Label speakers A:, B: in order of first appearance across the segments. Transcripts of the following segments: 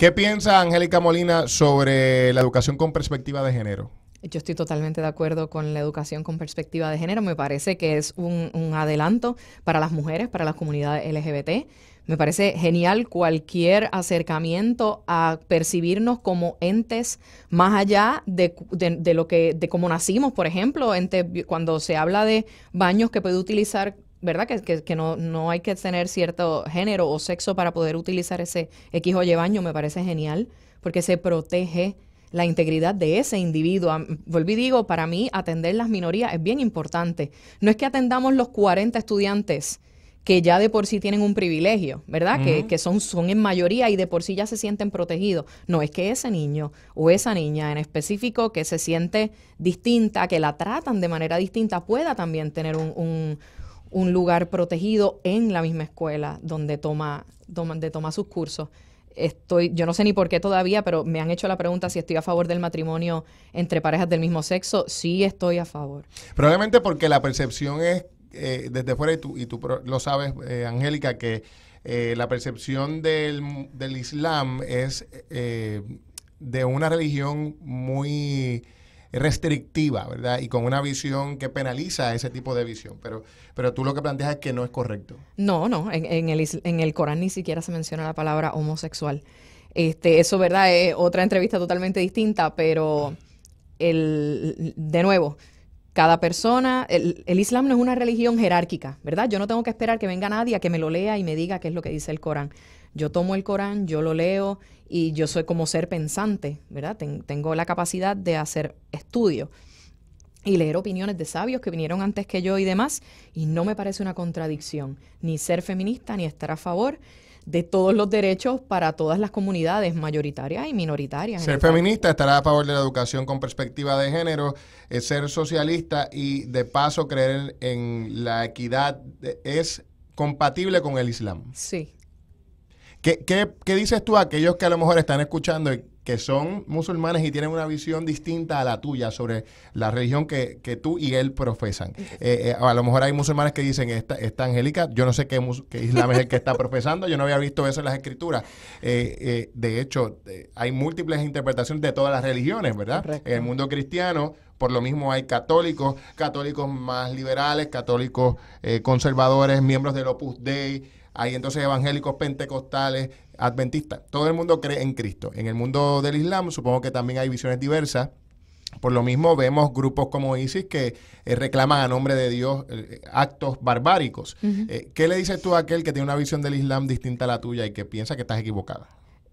A: ¿Qué piensa Angélica Molina sobre la educación con perspectiva de género?
B: Yo estoy totalmente de acuerdo con la educación con perspectiva de género. Me parece que es un, adelanto para las mujeres, para las comunidades LGBT. Me parece genial cualquier acercamiento a percibirnos como entes más allá de, de, lo que, de cómo nacimos, por ejemplo, cuando se habla de baños que puede utilizar ¿verdad? Que, que, no, no, hay que tener cierto género o sexo para poder utilizar ese X o Y baño, me parece genial, porque se protege la integridad de ese individuo. Volví digo, para mí atender las minorías es bien importante. No es que atendamos los 40 estudiantes que ya de por sí tienen un privilegio, ¿verdad? que, son, son en mayoría y de por sí ya se sienten protegidos. No es que ese niño o esa niña en específico que se siente distinta, que la tratan de manera distinta, pueda también tener un un lugar protegido en la misma escuela donde toma, donde toma sus cursos. Estoy, yo no sé ni por qué todavía, pero me han hecho la pregunta si estoy a favor del matrimonio entre parejas del mismo sexo. Sí estoy a favor.
A: Probablemente porque la percepción es eh, desde fuera, y tú, y lo sabes, eh, Angélica, que eh, la percepción del, del Islam es de una religión muy restrictiva, ¿verdad? Y con una visión que penaliza ese tipo de visión. Pero, pero tú lo que planteas es que no es correcto.
B: No, no, en, el, en el Corán ni siquiera se menciona la palabra homosexual. Este, eso, ¿verdad? Es otra entrevista totalmente distinta, pero el, de nuevo, cada persona, el, el, Islam no es una religión jerárquica, ¿verdad? Yo no tengo que esperar que venga nadie a que me lo lea y me diga qué es lo que dice el Corán. Yo tomo el Corán, yo lo leo y yo soy como ser pensante, ¿verdad? tengo la capacidad de hacer estudios y leer opiniones de sabios que vinieron antes que yo y demás, y no me parece una contradicción, ni ser feminista, ni estar a favor de todos los derechos para todas las comunidades, mayoritarias y minoritarias. Ser feminista,
A: estará a favor de la educación con perspectiva de género, ser socialista y de paso creer en la equidad es compatible con el Islam. Sí, ¿Qué, qué, qué dices tú a aquellos que a lo mejor están escuchando que son musulmanes y tienen una visión distinta a la tuya sobre la religión que, que tú y él profesan. Eh, eh, a lo mejor hay musulmanes que dicen, esta, esta angélica, yo no sé qué, qué, islam es el que está profesando, yo no había visto eso en las escrituras. Eh, de hecho, hay múltiples interpretaciones de todas las religiones, ¿verdad? En el mundo cristiano, por lo mismo hay católicos, católicos más liberales, católicos conservadores, miembros del Opus Dei, hay entonces evangélicos pentecostales, adventista. Todo el mundo cree en Cristo. En el mundo del Islam supongo que también hay visiones diversas. Por lo mismo vemos grupos como ISIS que eh, reclaman a nombre de Dios eh, actos barbáricos. Eh, ¿Qué le dices tú a aquel que tiene una visión del Islam distinta a la tuya y que piensa que estás equivocada?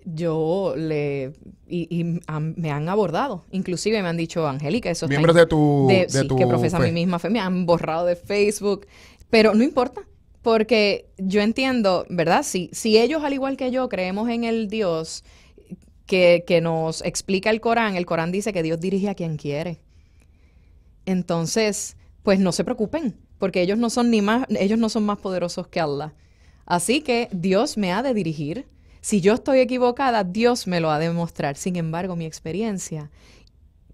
B: Yo le... y, me han abordado. Inclusive me han dicho, Angélica, esos Miembros de tu... De, que profesa mi misma fe. Me han borrado de Facebook. Pero no importa. Porque yo entiendo, ¿verdad? Si, si ellos, al igual que yo, creemos en el Dios que, que nos explica el Corán, el Corán dice que Dios dirige a quien quiere. Entonces, pues no se preocupen, porque ellos no son ni más, ellos no son más poderosos que Allah. Así que Dios me ha de dirigir. Si yo estoy equivocada, Dios me lo ha de mostrar. Sin embargo, mi experiencia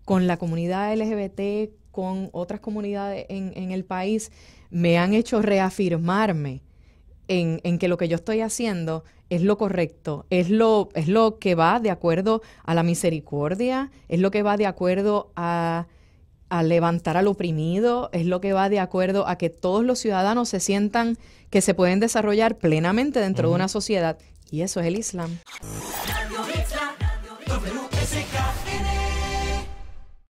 B: con la comunidad LGBT, con otras comunidades en, el país me han hecho reafirmarme en, que lo que yo estoy haciendo es lo correcto, es lo, es lo que va de acuerdo a la misericordia, es lo que va de acuerdo a, levantar al oprimido, es lo que va de acuerdo a que todos los ciudadanos se sientan que se pueden desarrollar plenamente dentro de una sociedad. Y eso es el Islam.